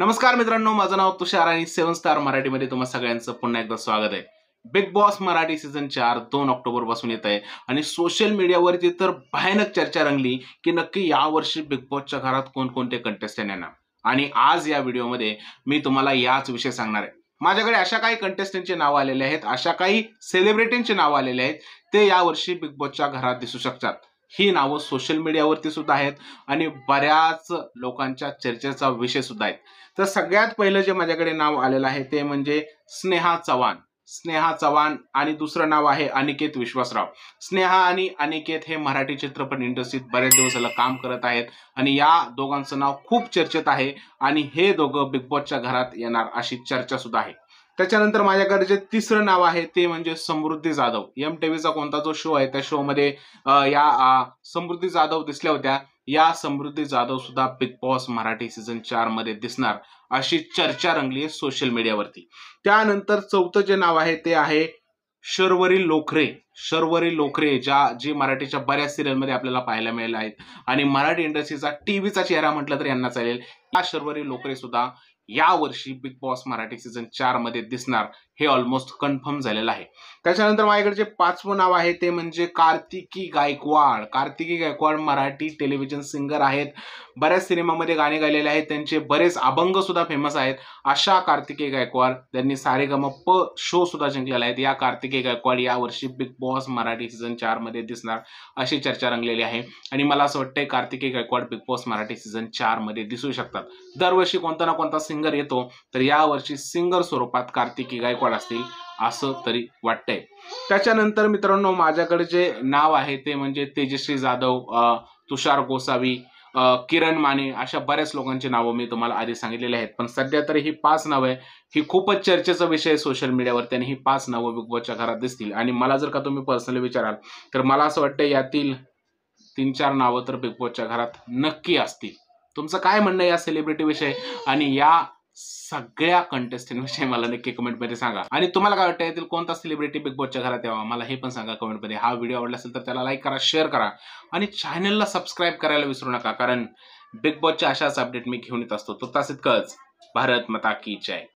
नमस्कार मित्रांनो माझं नाव तुषार आणि सेव्हन स्टार मराठीमध्ये तुम्हा सगळ्यांचं पुन्हा एकदा स्वागत आहे बिग बॉस मराठी सीझन चार दोन ऑक्टोबर पासून येत आहे आणि सोशल मीडियावरती तर भयानक चर्चा रंगली की नक्की यावर्षी बिग बॉसच्या घरात कोणकोणते कंटेस्टंट येणार आणि आज या व्हिडिओमध्ये मी तुम्हाला याच विषय सांगणार आहे माझ्याकडे अशा काही कंटेस्टंटचे नावं आलेले आहेत अशा काही सेलिब्रिटींचे नावं आलेले आहेत ते यावर्षी बिग बॉसच्या घरात दिसू शकतात ही नावं सोशल मीडियावरती सुद्धा आहेत आणि बऱ्याच लोकांच्या चर्चेचा विषय सुद्धा आहेत तर सगळ्यात पहिलं जे माझ्याकडे नाव आलेलं आहे ते म्हणजे स्नेहा चव्हाण स्नेहा चव्हाण आणि दुसरं नाव आहे अनिकेत विश्वासराव स्नेहा आणि अनिकेत हे मराठी चित्रपट इंडस्ट्रीत बऱ्याच दिवसाला काम करत आहेत आणि या दोघांचं नाव खूप चर्चेत आहे आणि हे दोघं बिग बॉसच्या घरात येणार अशी चर्चा सुद्धा आहे त्याच्यानंतर माझ्याकडे जे तिसरं नाव आहे ते म्हणजे समृद्धी जाधव एम टीव्हीचा कोणता जो शो आहे त्या शो मध्ये या समृद्धी जाधव दिसल्या होत्या या समृद्धी जाधव सुद्धा बिग बॉस मराठी सीझन चार मध्ये दिसणार अशी चर्चा रंगली आहे सोशल मीडियावरती त्यानंतर चौथं जे नाव आहे ते आहे शर्वरी लोखरे शर्वरी लोखरे ज्या जी मराठीच्या बऱ्याच सिरियलमध्ये आपल्याला पाहायला मिळाल्या आहेत आणि मराठी इंडस्ट्रीचा टीव्हीचा चेहरा म्हटलं तर यांना चालेल या शर्वरी लोखरे सुद्धा या यावर्षी बिग बॉस मराठी सीझन चार मध्ये दिसणार हे ऑलमोस्ट कन्फर्म झालेलं आहे त्याच्यानंतर माझ्याकडे जे पाचवं नाव आहे ते म्हणजे कार्तिकी गायकवाड कार्तिकी गायकवाड मराठी टेलिव्हिजन सिंगर आहेत बऱ्याच सिनेमामध्ये गाणे गायलेले आहेत त्यांचे बरेच अभंग सुद्धा फेमस आहेत अशा कार्तिकी गायकवाड त्यांनी सारेगम प शो सुद्धा जिंकलेला आहेत या कार्तिकी गायकवाड यावर्षी बिग बॉस मराठी सीझन चारमध्ये दिसणार अशी चर्चा रंगलेली आहे आणि मला असं वाटतंय Kartiki Gaikwad Bigg Boss Marathi season मध्ये दिसू शकतात दरवर्षी कोणता ना कोणता सिंगर येतो तर यावर्षी सिंगर स्वरूपात कार्तिकी गायकवाड असं तरी वाटतंय त्याच्यानंतर मित्रांनो माझ्याकडे जे नाव आहे ते म्हणजे तेजश्री जाधव तुषार गोसावी किरण माने अशा बऱ्याच लोकांची नावं मी तुम्हाला आधी सांगितलेली आहेत पण सध्या तरी ही पाच नावं आहे ही खूपच चर्चेचा विषय सोशल मीडियावर आणि ही पाच नावं बिग बॉसच्या घरात दिसतील आणि मला जर का तुम्ही पर्सनली विचाराल तर मला असं वाटतं यातील तीन चार नावं तर बिग बॉसच्या घरात नक्की असतील तुमचं काय म्हणणं या सेलिब्रिटी विषय आणि या सगळ्या कंटेस्टंट विषयी मला नक्की कमेंटमध्ये सांगा आणि तुम्हाला काय वाटतं यातील कोणता सेलिब्रिटी बिग बॉसच्या घरात यावा मला हे पण सांगा कमेंटमध्ये हा व्हिडिओ आवडला असेल तर त्याला लाईक करा शेअर करा आणि चॅनलला सबस्क्राईब करायला विसरू नका कारण बिग बॉसच्या अशाच अपडेट मी घेऊन येत असतो तो तास इतकंच भारत मता की जय